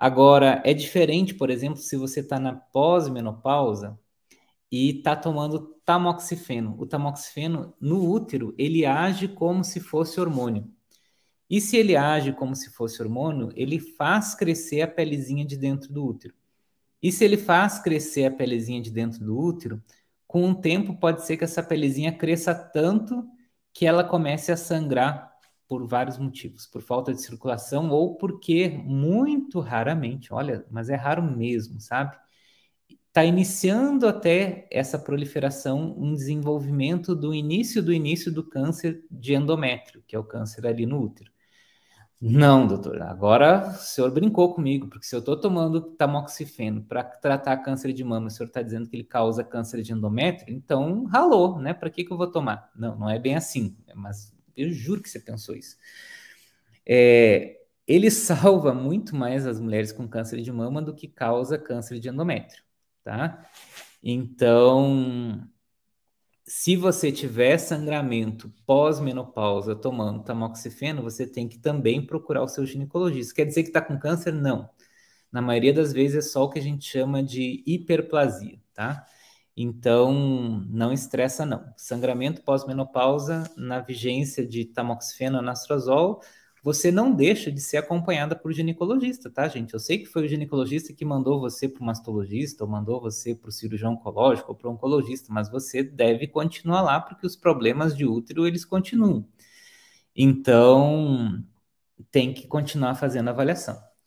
Agora, é diferente, por exemplo, se você está na pós-menopausa e está tomando tamoxifeno. O tamoxifeno, no útero, ele age como se fosse hormônio. E se ele age como se fosse hormônio, ele faz crescer a pelezinha de dentro do útero. E se ele faz crescer a pelezinha de dentro do útero, com o tempo pode ser que essa pelezinha cresça tanto que ela comece a sangrar por vários motivos, por falta de circulação ou porque muito raramente, olha, mas é raro mesmo, sabe? Está iniciando até essa proliferação, um desenvolvimento do início do início do câncer de endométrio, que é o câncer ali no útero. Não, doutor, agora o senhor brincou comigo, porque se eu estou tomando tamoxifeno para tratar câncer de mama, o senhor está dizendo que ele causa câncer de endométrio, então ralou, né? Para que, que eu vou tomar? Não, não é bem assim, mas eu juro que você pensou isso. É, ele salva muito mais as mulheres com câncer de mama do que causa câncer de endométrio, tá? Então, se você tiver sangramento pós-menopausa tomando tamoxifeno, você tem que também procurar o seu ginecologista. Quer dizer que está com câncer? Não. Na maioria das vezes é só o que a gente chama de hiperplasia, tá? Então, não estressa não. Sangramento pós-menopausa na vigência de tamoxifeno, anastrozol você não deixa de ser acompanhada por ginecologista, tá, gente? Eu sei que foi o ginecologista que mandou você para o mastologista, ou mandou você para o cirurgião oncológico, ou para o oncologista, mas você deve continuar lá, porque os problemas de útero, eles continuam. Então, tem que continuar fazendo avaliação.